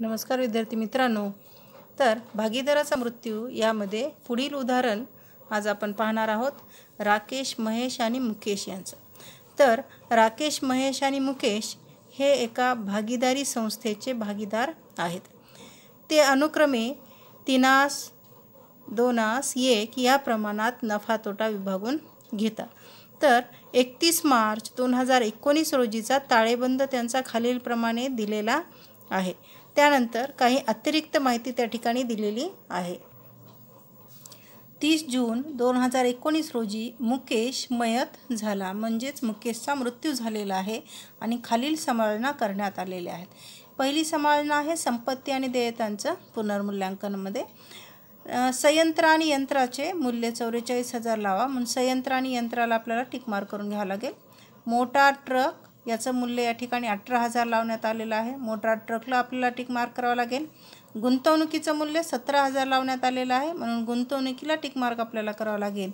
नमस्कार विद्यार्थी मित्रांनो तर भागीदाराचा मृत्यू यामध्ये पुढील उदाहरण आज आपण पाहणार आहोत राकेश महेश आणि मुकेश यांचं तर राकेश महेश आणि मुकेश हे एका भागीदारी संस्थेचे भागीदार आहेत ते अनुक्रमे तिनास दोनास एक या प्रमाणात नफा तोटा विभागून घेतात तर एकतीस मार्च दोन हजार एकोणीस रोजीचा ताळेबंद त्यांचा खालीलप्रमाणे दिलेला आहे त्यानंतर काही अतिरिक्त माहिती त्या ठिकाणी दिलेली आहे तीस जून दोन हजार एकोणीस रोजी मुकेश मयत झाला म्हणजेच मुकेशचा मृत्यू झालेला आहे आणि खालील समाळना करण्यात आलेल्या आहेत पहिली समाळना आहे संपत्ती आणि देयतांचं पुनर्मूल्यांकनमध्ये संयंत्र आणि यंत्राचे मूल्य चौवेचाळीस हजार लावा म्हणून संयंत्र आणि यंत्राला आपल्याला टिकमार करून घ्यावं लागेल मोटार ट्रक याचं मूल्य या ठिकाणी अठरा हजार लावण्यात आलेलं आहे मोटार ट्रकला आपल्याला टिक मार्क करावा लागेल गुंतवणुकीचं मूल्य सतरा हजार लावण्यात आलेलं आहे म्हणून गुंतवणुकीला टिक मार्क आपल्याला करावा लागेल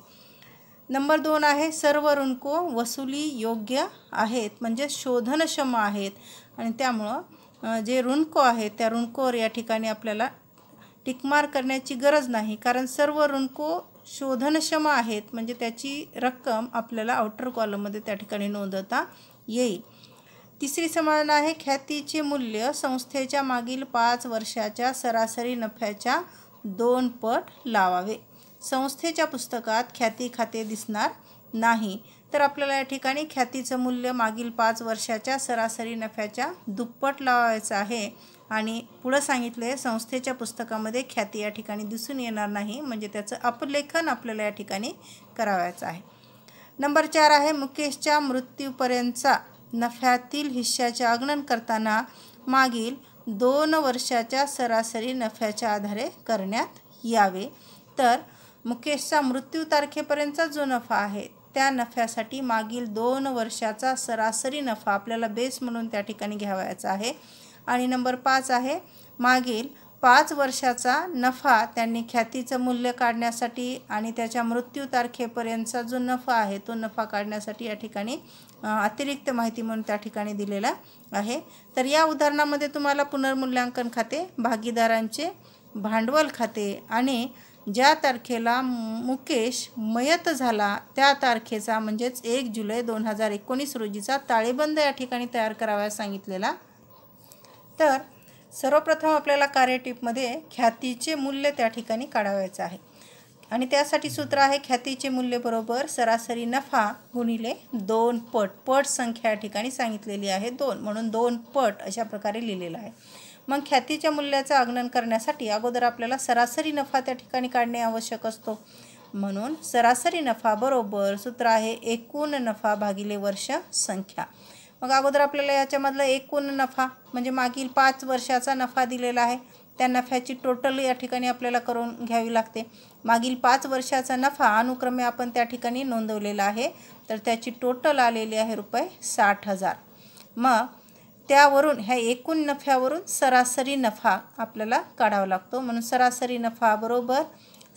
नंबर दोन आहे सर्व ऋणको वसुली योग्य आहेत म्हणजे शोधनक्षम आहेत आणि त्यामुळं जे ऋणको आहेत त्या ऋणकोवर या ठिकाणी आपल्याला टिकमार करण्याची गरज नाही कारण सर्व ऋणको शोधनक्षम आहेत म्हणजे त्याची रक्कम आपल्याला आउटर कॉलममध्ये त्या ठिकाणी नोंदवता येईल तिसरी समाधान आहे ख्यातीचे मूल्य संस्थेच्या मागील पाच वर्षाच्या सरासरी नफ्याच्या दोन पट लावावे संस्थेच्या पुस्तकात ख्याती खाते दिसणार नाही तर आपल्याला या ठिकाणी ख्यातीचं मूल्य मागील पाच वर्षाच्या सरासरी नफ्याच्या दुप्पट लावायचं आहे आणि पुढं सांगितले संस्थेच्या पुस्तकामध्ये ख्याती या ठिकाणी दिसून येणार नाही म्हणजे त्याचं अपलेखन आपल्याला या ठिकाणी करावायचं आहे नंबर चार आहे मुकेशच्या मृत्यूपर्यंतचा नफ्यातील हिश्श्याचे आगणन करताना मागील दोन वर्षाच्या सरासरी नफ्याच्या आधारे करण्यात यावे तर मुकेशचा मृत्यू तारखेपर्यंतचा जो नफा आहे त्या नफ्यासाठी मागील दोन वर्षाचा सरासरी नफा आपल्याला बेस म्हणून त्या ठिकाणी घ्यावायचा आहे आणि नंबर पाच आहे मागील पाच वर्षाचा नफा त्यांनी ख्यातीचं मूल्य काढण्यासाठी आणि त्याच्या मृत्यू तारखेपर्यंतचा जो नफा आहे तो नफा काढण्यासाठी या ठिकाणी अतिरिक्त माहिती म्हणून त्या ठिकाणी दिलेला आहे तर या उदाहरणामध्ये तुम्हाला पुनर्मूल्यांकन खाते भागीदारांचे भांडवल खाते आणि ज्या तारखेला मुकेश मयत झाला त्या तारखेचा म्हणजेच एक जुलै दोन हजार एकोणीस रोजीचा ताळेबंद या ठिकाणी तयार करावा सांगितलेला तर सर्वप्रथम आपल्याला कार्यटिपमध्ये ख्यातीचे मूल्य त्या ठिकाणी काढावायचं आहे आणि त्यासाठी सूत्र आहे ख्यातीचे मूल्य बरोबर सरासरी नफा गुणिले दोन पट पट संख्या या ठिकाणी सांगितलेली आहे दोन म्हणून दोन पट अशा प्रकारे लिहिलेलं आहे मग ख्यातीच्या मूल्याचं आगणन करण्यासाठी अगोदर आपल्याला सरासरी नफा त्या ठिकाणी काढणे आवश्यक असतो म्हणून सरासरी नफा बरोबर सूत्र आहे एकूण नफा भागिले वर्ष संख्या मग अगोदर आपल्याला याच्यामधलं एकूण नफा म्हणजे मागील पाच वर्षाचा नफा दिलेला आहे त्या नफ्याची टोटल या ठिकाणी आपल्याला करून घ्यावी लागते मागील पाच वर्षाचा नफा अनुक्रमे आपण त्या ठिकाणी नोंदवलेला आहे तर त्याची टोटल आलेली आहे रुपये साठ हजार मग त्यावरून ह्या एकूण नफ्यावरून सरासरी नफा आपल्याला काढावा लागतो म्हणून सरासरी नफा बरोबर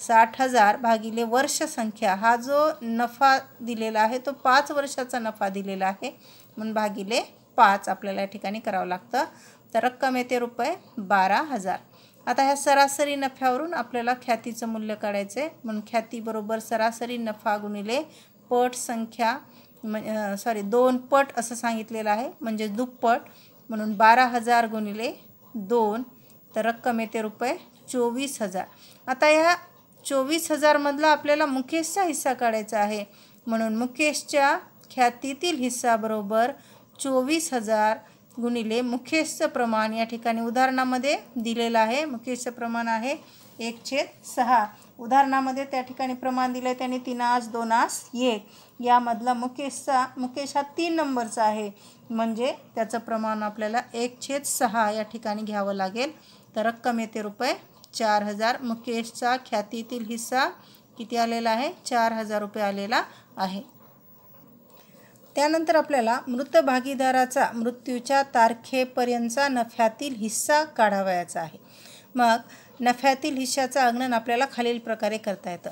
साठ हजार भागिले वर्षसंख्या हा जो नफा दिलेला आहे तो पाच वर्षाचा नफा दिलेला आहे मन भागिले पाच आपल्याला या ठिकाणी करावं लागतं तर रक्कम येते रुपये बारा हजार आता ह्या सरासरी नफ्यावरून आपल्याला ख्यातीचं मूल्य काढायचं आहे म्हणून ख्यातीबरोबर सरासरी नफा गुणिले पट संख्या म सॉरी दोन पट असं सांगितलेलं आहे म्हणजे दुप्पट म्हणून बारा हजार गुणिले दोन तर रक्कम येते रुपये चोवीस हजार आता ह्या चोवीस हजारमधला आपल्याला मुकेशचा हिस्सा काढायचा आहे म्हणून मुकेशच्या ख्यातीतील हिस्साबरोबर चोवीस हजार गुणिले मुकेशचं प्रमाण या ठिकाणी उदाहरणामध्ये दिलेलं आहे मुकेशचं प्रमाण आहे एक छेद सहा उदाहरणामध्ये त्या ठिकाणी प्रमाण दिलं आहे आस दोन आस एक यामधला मुकेशचा मुकेश हा तीन नंबरचा आहे म्हणजे त्याचं प्रमाण आपल्याला एक छेद सहा या ठिकाणी घ्यावं लागेल तर रक्कम येते रुपये चार हजार मुकेशचा ख्यातीतील हिस्सा किती आलेला आहे चार हजार रुपये आलेला आहे त्यानंतर आपल्याला मृत भागीदाराचा मृत्यूच्या तारखेपर्यंतचा नफ्यातील हिस्सा काढावयाचा आहे मग नफ्यातील हिस्साचा आगणन आपल्याला खालील प्रकारे करता येतं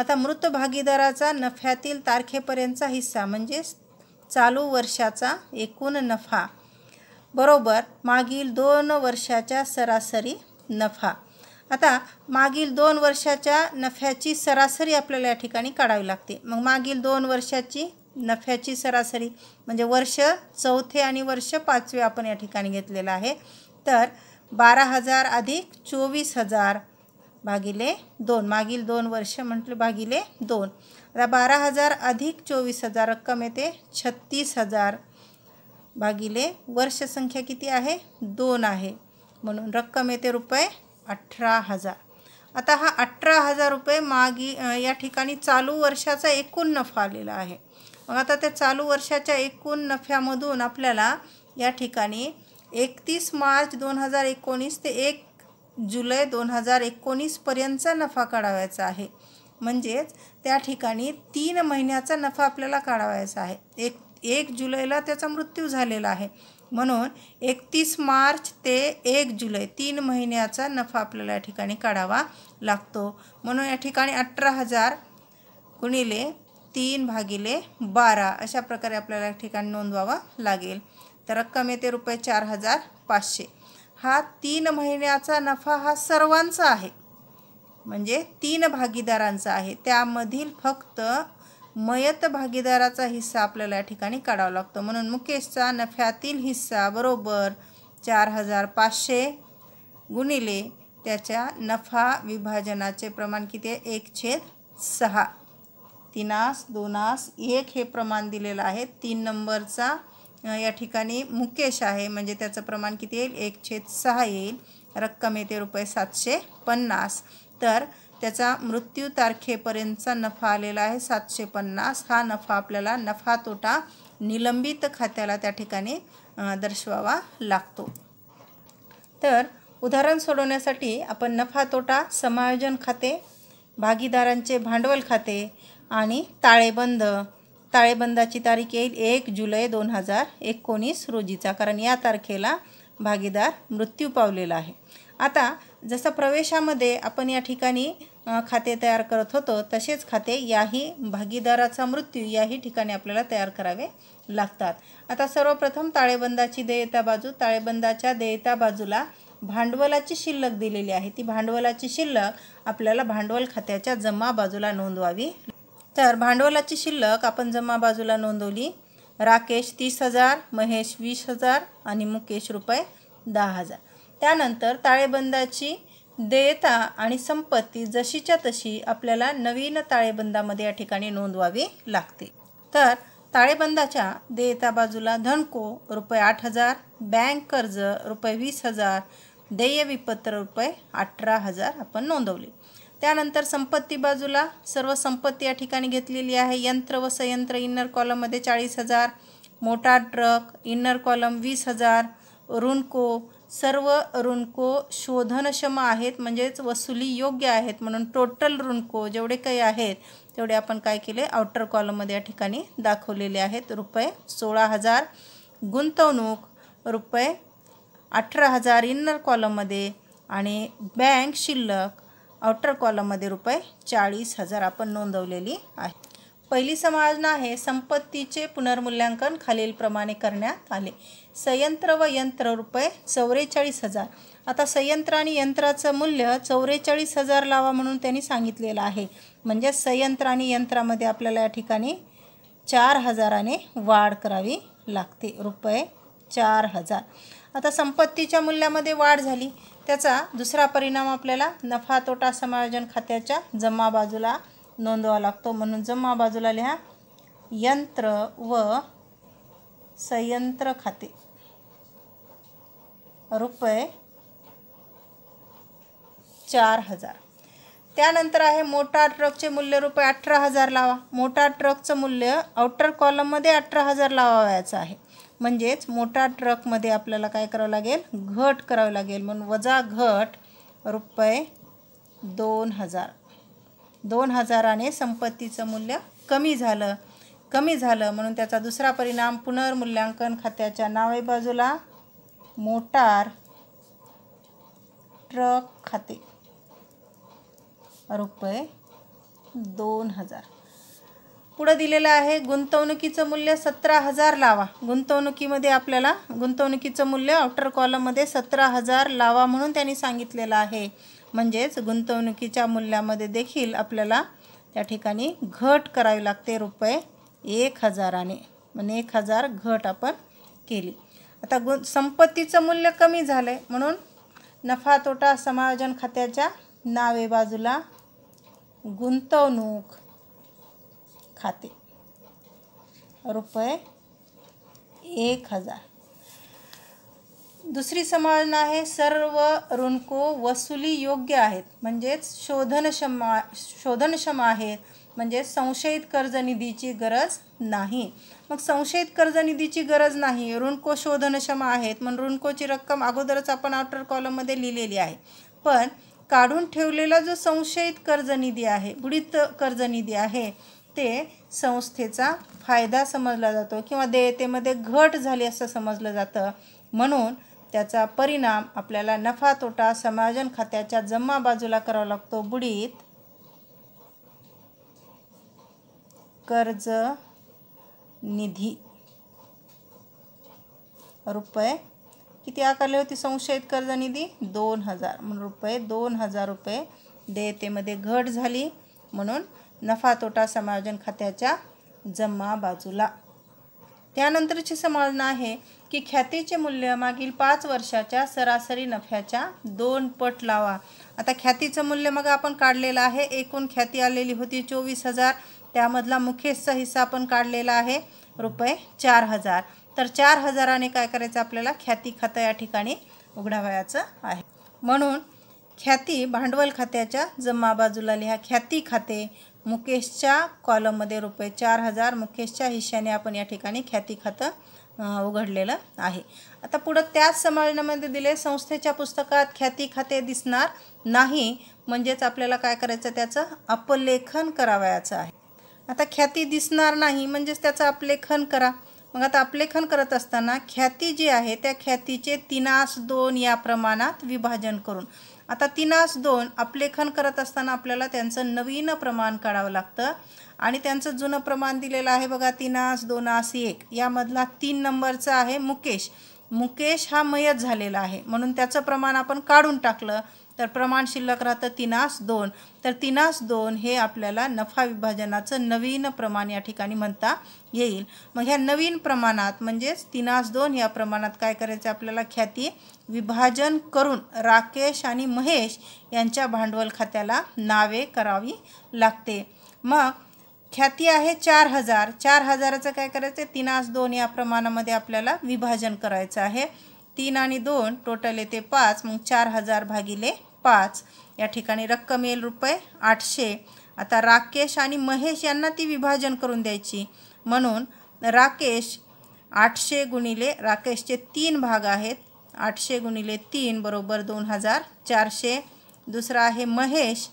आता मृत भागीदाराचा नफ्यातील तारखेपर्यंतचा हिस्सा म्हणजे चालू वर्षाचा एकूण नफा बरोबर मागील दोन वर्षाच्या सरासरी नफा आता मागील दोन वर्षाच्या नफ्याची सरासरी आपल्याला या ठिकाणी काढावी लागते मग मागील दोन वर्षाची नफ्याची सरासरी म्हणजे वर्ष चौथे आणि वर्ष पाचवे आपण या ठिकाणी घेतलेलं आहे तर बारा हजार अधिक चोवीस हजार भागिले दोन मागील दोन वर्ष म्हटलं भागिले दोन आता बारा हजार अधिक चोवीस हजार रक्कम येते छत्तीस हजार भागिले वर्षसंख्या किती आहे दोन आहे म्हणून रक्कम येते रुपये अठरा हजार आता हा अठरा हजार रुपये मागी या ठिकाणी चालू वर्षाचा एकूण नफा आलेला आहे मग आता त्या चालू वर्षाच्या एकूण नफ्यामधून आपल्याला या ठिकाणी एकतीस मार्च दोन हजार एकोणीस ते एक जुलै दोन हजार एकोणीसपर्यंतचा नफा काढावायचा आहे म्हणजेच त्या ठिकाणी तीन महिन्याचा नफा आपल्याला काढावायचा आहे एक एक जुलैला त्याचा मृत्यू झालेला आहे म्हणून एकतीस मार्च ते एक जुलै तीन महिन्याचा नफा आपल्याला या ठिकाणी काढावा लागतो म्हणून या ठिकाणी अठरा हजार गुणिले तीन भागिले बारा अशा प्रकारे आपल्याला ठिकाण नोंदवावा लागेल तर रक्कम येते रुपये चार हजार पाचशे हा तीन महिन्याचा नफा हा सर्वांचा आहे म्हणजे तीन भागीदारांचा आहे त्यामधील फक्त मयत भागीदाराचा हिस्सा आपल्याला या ठिकाणी काढावा लागतो म्हणून मुकेशचा नफ्यातील हिस्सा बरोबर चार हजार पाचशे गुणिले त्याच्या नफा विभाजनाचे प्रमाण किती आहे एक छेद सहा तीनास दोनास एक हे प्रमाण दिलेलं आहे तीन नंबरचा या ठिकाणी मुकेश आहे म्हणजे त्याचं प्रमाण किती येईल एक छेद सहा येईल रक्कम येते रुपये सातशे पन्नास तर त्याचा मृत्यू तारखेपर्यंतचा नफा आलेला आहे सातशे पन्नास हा नफा आपल्याला नफा तोटा निलंबित खात्याला त्या ठिकाणी दर्शवावा लागतो तर उदाहरण सोडवण्यासाठी आपण नफा तोटा समायोजन खाते भागीदारांचे भांडवल खाते आणि ताळेबंद ताळेबंदाची तारीख येईल एक जुलै दोन हजार एकोणीस रोजीचा कारण या तारखेला भागीदार मृत्यू पावलेला आहे आता जसं प्रवेशामध्ये आपण या ठिकाणी खाते तयार करत होतो तसेच खाते याही भागीदाराचा मृत्यू याही ठिकाणी आपल्याला तयार करावे लागतात आता सर्वप्रथम ताळेबंदाची देयता बाजू ताळेबंदाच्या देयता बाजूला भांडवलाची शिल्लक दिलेली आहे ती भांडवलाची शिल्लक आपल्याला भांडवल खात्याच्या जमा बाजूला नोंदवावी तर भांडवलाची शिल्लक आपण जमा बाजूला नोंदवली राकेश तीस हजार महेश वीस हजार आणि मुकेश रुपये दहा हजार त्यानंतर ताळेबंदाची देयता आणि संपत्ती जशीच्या तशी आपल्याला नवीन ताळेबंदामध्ये या ठिकाणी नोंदवावी लागते तर ताळेबंदाच्या देयता बाजूला धनको रुपये आठ हजार बँक कर्ज रुपये वीस हजार देय विपत्र रुपये अठरा हजार आपण नोंदवली त्यानंतर संपत्ती बाजूला सर्व संपत्ती या ठिकाणी घेतलेली आहे यंत्र व संयंत्र इन्नर कॉलममध्ये चाळीस हजार मोटार ट्रक इनर कॉलम वीस हजार ऋणको सर्व ऋणको शोधनक्षम आहेत म्हणजेच वसुली योग्य आहेत म्हणून टोटल ऋणको जेवढे काही आहेत तेवढे आपण काय केले आउटर कॉलममध्ये या ठिकाणी दाखवलेले आहेत रुपये सोळा हजार गुंतवणूक रुपये अठरा हजार इन्नर कॉलममध्ये आणि बँक शिल्लक आउटर कॉलममध्ये रुपये चाळीस हजार आपण नोंदवलेली आहे पहिली समाजना आहे संपत्तीचे पुनर्मूल्यांकन खालीलप्रमाणे करण्यात आले संयंत्र व यंत्र रुपये चौवेचाळीस हजार आता संयंत्र आणि यंत्राचं मूल्य चौवेचाळीस हजार लावा म्हणून त्यांनी सांगितलेलं आहे म्हणजे संयंत्र आणि यंत्रामध्ये आपल्याला या ठिकाणी चार हजाराने वाढ करावी लागते रुपये चार हजार आता संपत्तीच्या मूल्यामध्ये वाढ झाली त्याचा दुसरा परिणाम आपल्याला नफा तोटा समायोजन खात्याच्या जमा बाजूला नोंदवा लागतो म्हणून जमा बाजूला लिहा यंत्र व संयंत्र खाते रुपये चार हजार त्यानंतर आहे मोटार ट्रकचे मूल्य रुपये अठरा हजार लावा मोटार ट्रकचं मूल्य आउटर कॉलममध्ये अठरा हजार लावावयाचं आहे म्हणजेच मोठा ट्रकमध्ये आपल्याला काय करावं लागेल घट करावं लागेल म्हणून वजा घट रुपये दोन हजार दोन हजाराने संपत्तीचं मूल्य कमी झालं कमी झालं म्हणून त्याचा दुसरा परिणाम पुनर्मूल्यांकन खात्याच्या नावे बाजूला मोटार ट्रक खाते रुपये दोन हजार पुढं दिलेलं आहे गुंतवणुकीचं मूल्य सतरा हजार लावा गुंतवणुकीमध्ये आपल्याला गुंतवणुकीचं मूल्य आउटर कॉलममध्ये सतरा हजार लावा म्हणून त्यांनी सांगितलेलं आहे म्हणजेच गुंतवणुकीच्या मूल्यामध्ये देखील आपल्याला त्या ठिकाणी घट करावी लागते रुपये एक हजाराने म्हणजे एक हजार घट आपण केली आता गु संपत्तीचं मूल्य कमी झालं आहे म्हणून नफा तोटा समायोजन खात्याच्या नावे बाजूला गुंतवणूक खाते रुपये एक हजार दुसरी समाजना आहे सर्व ऋणको वसुली योग्य आहेत म्हणजेच शोधनक्षमा शोधनक्षम आहेत म्हणजे संशयित कर्ज निधीची गरज नाही मग संशयित कर्ज निधीची गरज नाही ऋणको शोधनक्षम आहेत म्हणून ऋणकोची रक्कम अगोदरच आपण आउटर कॉलममध्ये लिहिलेली आहे पण काढून ठेवलेला जो संशयित कर्ज निधी आहे बुडीत कर्ज निधी आहे ते संस्थेचा फायदा समजला जातो किंवा देयतेमध्ये घट झाली असं समजलं जातं म्हणून त्याचा परिणाम आपल्याला नफा तोटा समायोजन खात्याच्या जमा बाजूला करावा लागतो बुडीत कर्ज निधी रुपये किती आकारले होते संशयित कर्ज निधी दोन हजार म्हणून रुपये दोन हजार रुपये देयतेमध्ये घट झाली म्हणून नफा तोटा समायोजन खात्याच्या जमा बाजूला त्यानंतरची समाजना आहे की ख्यातीचे मूल्य मागील पाच वर्षाच्या सरासरी नफ्याच्या दोन पट लावा आता ख्यातीचं मूल्य मग आपण काढलेलं आहे एकूण ख्याती आलेली होती चोवीस हजार त्यामधला मुखेशचा हिस्सा आपण काढलेला आहे रुपये चार हजार तर चार हजाराने काय करायचं आपल्याला ख्याती खातं या ठिकाणी उघडावयाचं आहे म्हणून ख्याती भांडवल खात्याच्या जमा बाजूला लिहा ख्याती खाते मुकेशच्या कॉलममध्ये रुपये चार हजार मुकेशच्या हिश्श्याने आपण या ठिकाणी ख्याती खातं उघडलेलं आहे आता पुढं त्याच समाजनामध्ये दिले संस्थेच्या पुस्तकात ख्याती खाते दिसणार नाही म्हणजेच आपल्याला काय करायचं त्याचं अपलेखन करावयाचं आहे आता ख्याती दिसणार नाही म्हणजेच त्याचं अपलेखन करा मग आता अपलेखन करत असताना ख्याती जी आहे त्या ख्यातीचे तिनास दोन या प्रमाणात विभाजन करून आता तिनास दोन अपलेखन करत असताना आपल्याला त्यांचं नवीन प्रमाण काढावं लागतं आणि त्यांचं जुनं प्रमाण दिलेलं आहे बघा तिनास आस एक यामधला तीन नंबरचा आहे मुकेश मुकेश हा मयत झालेला आहे म्हणून त्याचं प्रमाण आपण काढून टाकलं तर प्रमाण शिल्लक राहतं तिनास दोन तर तिनास दोन हे आपल्याला नफा विभाजनाचं नवीन प्रमाण या ठिकाणी म्हणता येईल मग ह्या नवीन प्रमाणात म्हणजेच तिनास दोन या प्रमाणात काय करायचं आपल्याला ख्याती विभाजन करून राकेश आणि महेश यांच्या भांडवल खात्याला नावे करावी लागते मग ख्याती आहे चार हजार चार हजाराचं काय करायचं आहे तिनास दोन या प्रमाणामध्ये आपल्याला विभाजन करायचं आहे तीन आणि दोन टोटल येते पाच मग चार हजार भागिले पाच या ठिकाणी रक्कम येईल रुपये आठशे आता राकेश आणि महेश यांना ती विभाजन करून द्यायची म्हणून राकेश आठशे गुणिले राकेशचे तीन भाग आहेत आठशे गुणिले तीन बरोबर दोन हजार चारशे दुसरा आहे महेश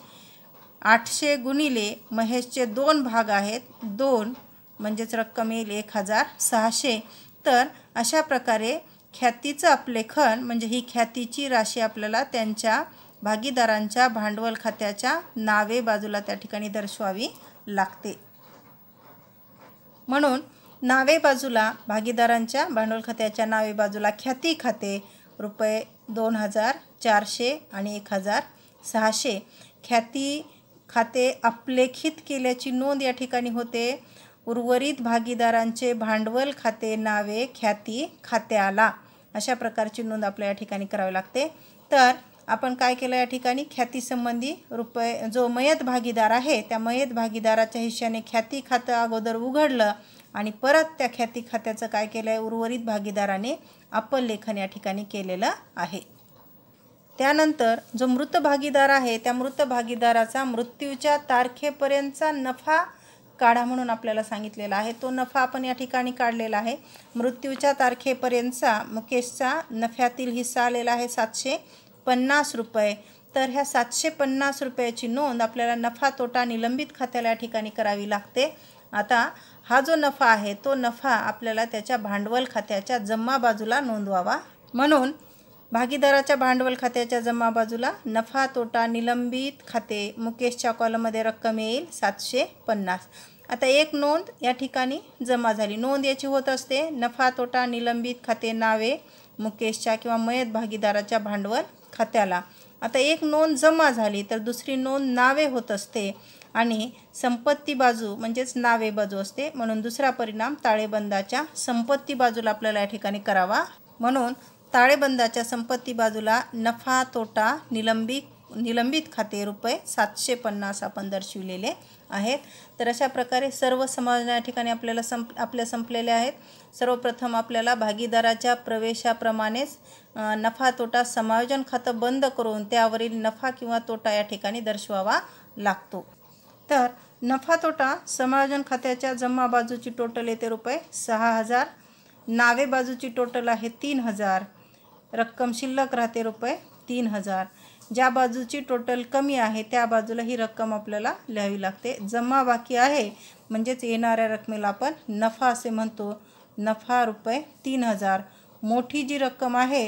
आठशे गुणिले महेशचे दोन भाग आहेत दोन म्हणजेच रक्कम येईल एक हजार सहाशे तर अशा प्रकारे ख्यातीचं अपलेखन म्हणजे ही ख्यातीची राशी आपल्याला त्यांच्या भागीदारांच्या भांडवल खात्याच्या नावे बाजूला त्या ठिकाणी दर्शवावी लागते म्हणून नावे बाजूला भागीदारांच्या भांडवल खात्याच्या नावे बाजूला ख्याती खाते रुपये दोन हजार चारशे आणि एक हजार सहाशे ख्याती खाते अपलेखित केल्याची नोंद या ठिकाणी होते उर्वरित भागीदारांचे भांडवल खाते नावे ख्याती खात्याला अशा प्रकारची नोंद आपल्या या ठिकाणी करावी लागते तर आपण काय केलं या ठिकाणी ख्यातीसंबंधी रुपये जो मयत भागीदार आहे त्या मयत भागीदाराच्या हिश्याने ख्याती खातं अगोदर उघडलं आणि परत त्या ख्याती खात्याचं काय केलं आहे उर्वरित भागीदाराने आपण लेखन या ठिकाणी केलेलं आहे त्यानंतर जो मृत भागीदार आहे त्या मृत भागीदाराचा मृत्यूच्या तारखेपर्यंतचा नफा काढा म्हणून आपल्याला सांगितलेला आहे तो नफा आपण या ठिकाणी काढलेला आहे मृत्यूच्या तारखेपर्यंतचा मुकेशचा नफ्यातील हिस्सा आलेला आहे सातशे पन्नास रुपये तर ह्या सातशे पन्नास रुपयाची नोंद आपल्याला नफा तोटा निलंबित खात्याला या ठिकाणी करावी लागते आता हा जो नफा आहे तो नफा आपल्याला त्याच्या भांडवल खात्याच्या जम्मा बाजूला नोंदवावा म्हणून भागीदाराच्या भांडवल खात्याच्या जम्मा बाजूला नफा तोटा निलंबित खाते मुकेशच्या कॉलममध्ये रक्कम येईल सातशे पन्नास आता एक नोंद या ठिकाणी जमा झाली नोंद याची होत असते नफा तोटा निलंबित खाते नावे मुकेशच्या किंवा मयत भागीदाराच्या भांडवल खात्याला आता एक नोंद जमा झाली तर दुसरी नोंद नावे होत असते आणि संपत्ती बाजू म्हणजेच नावे बाजू असते म्हणून दुसरा परिणाम ताळेबंदाच्या संपत्ती बाजूला आपल्याला या ठिकाणी करावा म्हणून ताळेबंदाच्या संपत्ती बाजूला नफा तोटा निलंबित निलंबित खाते रुपये सातशे पन्नास आपण दर्शविलेले आहेत तर अशा प्रकारे सर्व समाजना या ठिकाणी आपल्याला संप आपल्या संपलेल्या आहेत सर्वप्रथम आपल्याला भागीदाराच्या प्रवेशाप्रमाणेच नफा तोटा समायोजन खातं बंद करून त्यावरील नफा किंवा तोटा या ठिकाणी दर्शवावा लागतो तर नफा तोटा समायोजन खात्याच्या जमा बाजूची टोटल येते रुपये सहा हजार नावे बाजूची टोटल आहे तीन हजार रक्कम शिल्लक राहते रुपये तीन हजार ज्या बाजूची टोटल कमी आहे त्या बाजूला ही रक्कम आपल्याला लिहावी लागते जमा बाकी आहे म्हणजेच येणाऱ्या रकमेला आपण नफा असे म्हणतो नफा रुपये तीन हजार मोठी जी रक्कम आहे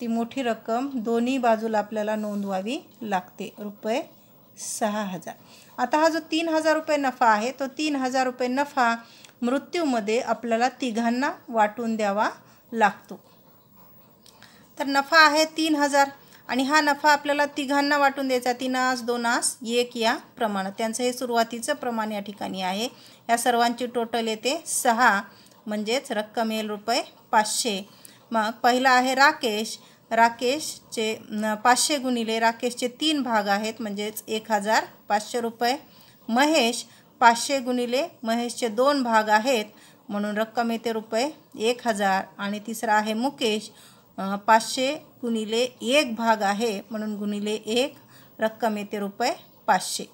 ती मोठी रक्कम दोन्ही बाजूला आपल्याला नोंदवावी लागते रुपये सहा हजार आता हा जो तीन हजार रुपये नफा आहे तो तीन हजार रुपये नफा मृत्यूमध्ये आपल्याला तिघांना वाटून द्यावा लागतो तर नफा आहे तीन हजार आणि हा नफा आपल्याला तिघांना वाटून द्यायचा तीन आस दोन आस एक या प्रमाण त्यांचं हे सुरुवातीचं प्रमाण या ठिकाणी आहे या सर्वांची टोटल येते सहा म्हणजेच रक्कम येईल रुपये पाचशे मग पहिला आहे राकेश राकेशचे पाचशे गुणिले राकेशचे तीन भाग आहेत म्हणजेच एक हजार पाचशे रुपये महेश पाचशे गुणिले महेशचे दोन भाग आहेत म्हणून रक्कम येते रुपये एक हजार आणि तिसरा आहे मुकेश पाचशे गुणिले एक भाग आहे म्हणून गुणिले एक रक्कम येते रुपये पाचशे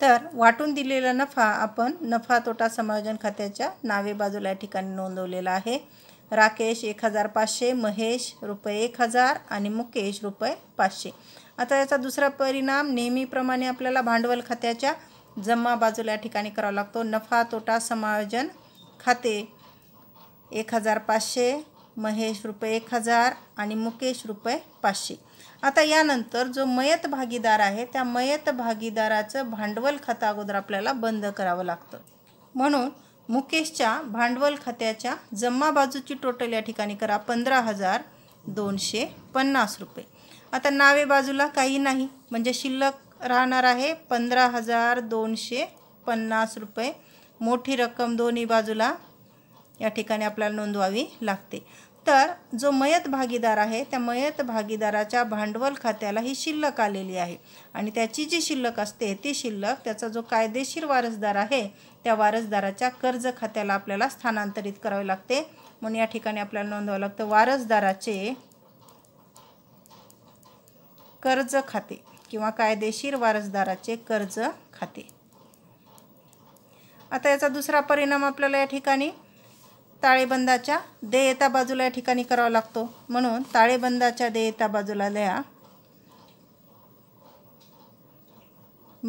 तर वाटून दिलेला नफा आपण नफा तोटा समायोजन खात्याच्या नावे बाजूला या ठिकाणी नोंदवलेला आहे राकेश एक हजार पाचशे महेश रुपये एक हजार आणि मुकेश रुपये पाचशे आता याचा दुसरा परिणाम नेहमीप्रमाणे आपल्याला भांडवल खात्याच्या जमा बाजूला या ठिकाणी करावा लागतो नफा तोटा समायोजन खाते एक हजार पाचशे महेश रुपये एक हजार आणि मुकेश रुपये पाचशे आता यानंतर जो मयत भागीदार आहे त्या मयत भागीदाराचं भांडवल खातं अगोदर आपल्याला बंद करावं लागतं म्हणून मुकेशच्या भांडवल खात्याच्या जम्मा बाजूची टोटल या ठिकाणी करा पंधरा हजार दोनशे पन्नास रुपये आता नावे बाजूला काही नाही म्हणजे शिल्लक राहणार आहे पंधरा हजार दोनशे पन्नास रुपये मोठी रक्कम दोन्ही बाजूला या ठिकाणी आपल्याला नोंदवावी लागते तर जो मयत भागीदार आहे त्या मयत भागीदाराच्या भांडवल खात्याला ही शिल्लक आलेली आहे आणि त्याची जी शिल्लक असते ती शिल्लक त्याचा जो कायदेशीर वारसदार आहे त्या वारसदाराच्या कर्ज खात्याला आपल्याला स्थानांतरित करावे लागते म्हणून या ठिकाणी आपल्याला नोंदवावं लागतं वारसदाराचे कर्ज खाते किंवा कायदेशीर वारसदाराचे कर्ज खाते आता याचा दुसरा परिणाम आपल्याला या ठिकाणी ताळेबंदाच्या देयता बाजूला या ठिकाणी करावा लागतो म्हणून ताळेबंदाच्या देयता बाजूला लिहा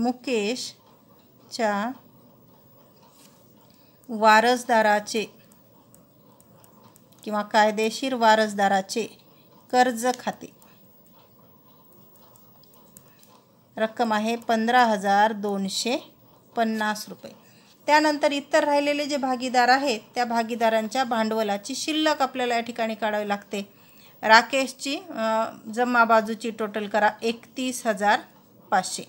मुकेशच्या वारसदाराचे किंवा कायदेशीर वारसदाराचे कर्ज खाते रक्कम आहे पंधरा हजार दोनशे पन्नास रुपये त्यानंतर इतर राहिलेले जे भागीदार आहेत त्या भागीदारांच्या भांडवलाची शिल्लक आपल्याला या ठिकाणी काढावी लागते राकेशची जमा बाजूची टोटल करा एकतीस हजार पाचशे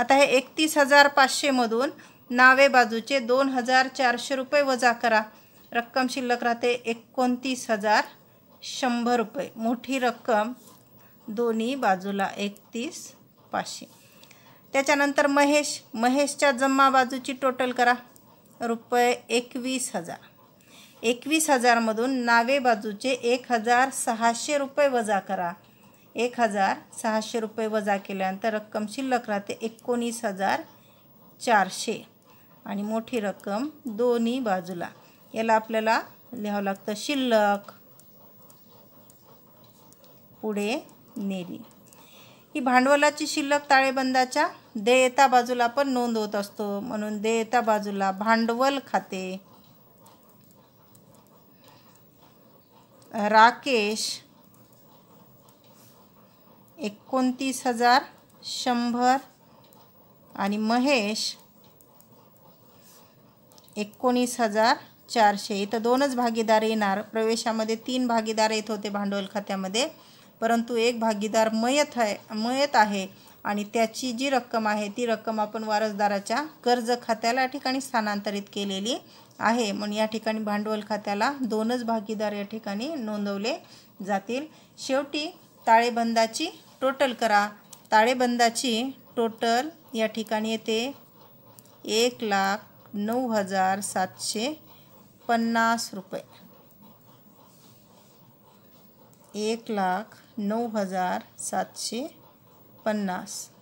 आता हे एकतीस हजार पाचशेमधून नावे बाजूचे दोन हजार चारशे रुपये वजा करा रक्कम शिल्लक राहते एकोणतीस हजार शंभर रुपये मोठी रक्कम दोन्ही बाजूला एकतीस पाचशे त्याच्यानंतर महेश महेशच्या जमा बाजूची टोटल करा रुपये एकवीस हजार एकवीस हजारमधून नावे बाजूचे एक हजार सहाशे रुपये वजा करा एक हजार सहाशे रुपये वजा केल्यानंतर रक्कम शिल्लक राहते एकोणीस हजार चारशे आणि मोठी रक्कम दोन्ही बाजूला याला आपल्याला लिहावं लागतं शिल्लक पुढे नेली ही भांडवलाची शिल्लक ताळेबंदाच्या देयता बाजूला पण नोंद होत असतो म्हणून देयता बाजूला भांडवल खाते राकेश एकोणतीस हजार शंभर आणि महेश एकोणीस हजार चारशे इथं दोनच भागीदार येणार प्रवेशामध्ये तीन भागीदार येत होते भांडवल खात्यामध्ये परंतु एक भागीदार मयत आहे मयत आहे आणि त्याची जी रक्कम आहे ती रक्कम आपण वारसदाराच्या कर्ज खात्याला या ठिकाणी स्थानांतरित केलेली आहे म्हणून या ठिकाणी भांडवल खात्याला दोनच भागीदार या ठिकाणी नोंदवले जातील शेवटी ताळेबंदाची टोटल करा ताळेबंदाची टोटल या ठिकाणी येते एक लाख नऊ हजार सातशे पन्नास रुपये एक लाख नऊ हजार सातशे पन्नास